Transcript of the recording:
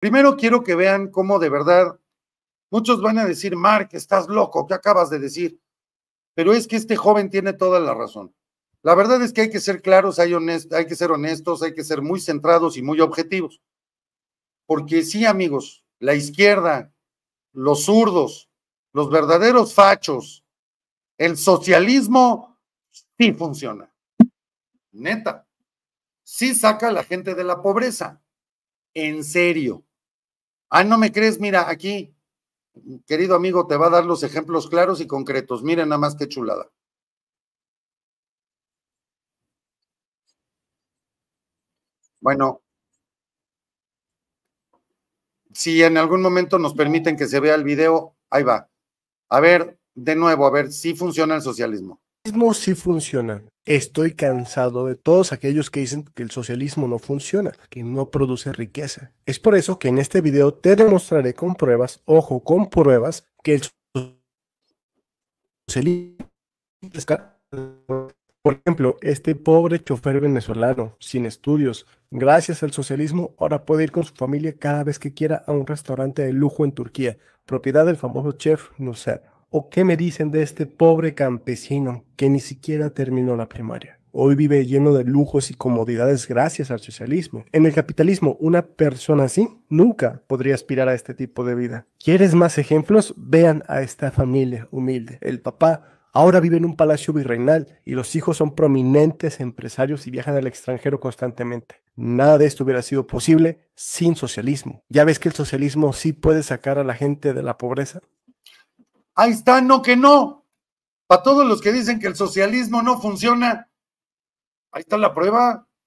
Primero quiero que vean cómo de verdad muchos van a decir, Mark, estás loco, ¿qué acabas de decir? Pero es que este joven tiene toda la razón. La verdad es que hay que ser claros, hay, hay que ser honestos, hay que ser muy centrados y muy objetivos. Porque sí, amigos, la izquierda, los zurdos, los verdaderos fachos, el socialismo sí funciona. Neta. Sí saca a la gente de la pobreza. En serio. Ah, no me crees, mira, aquí, querido amigo, te va a dar los ejemplos claros y concretos. Mira nada más qué chulada. Bueno, si en algún momento nos permiten que se vea el video, ahí va. A ver, de nuevo, a ver si funciona el socialismo si funciona. Estoy cansado de todos aquellos que dicen que el socialismo no funciona, que no produce riqueza. Es por eso que en este video te demostraré con pruebas, ojo, con pruebas, que el socialismo... Por ejemplo, este pobre chofer venezolano, sin estudios, gracias al socialismo, ahora puede ir con su familia cada vez que quiera a un restaurante de lujo en Turquía, propiedad del famoso chef Nusser. ¿O qué me dicen de este pobre campesino que ni siquiera terminó la primaria? Hoy vive lleno de lujos y comodidades gracias al socialismo. En el capitalismo, una persona así nunca podría aspirar a este tipo de vida. ¿Quieres más ejemplos? Vean a esta familia humilde. El papá ahora vive en un palacio virreinal y los hijos son prominentes empresarios y viajan al extranjero constantemente. Nada de esto hubiera sido posible sin socialismo. Ya ves que el socialismo sí puede sacar a la gente de la pobreza. Ahí está, no que no. Para todos los que dicen que el socialismo no funciona, ahí está la prueba.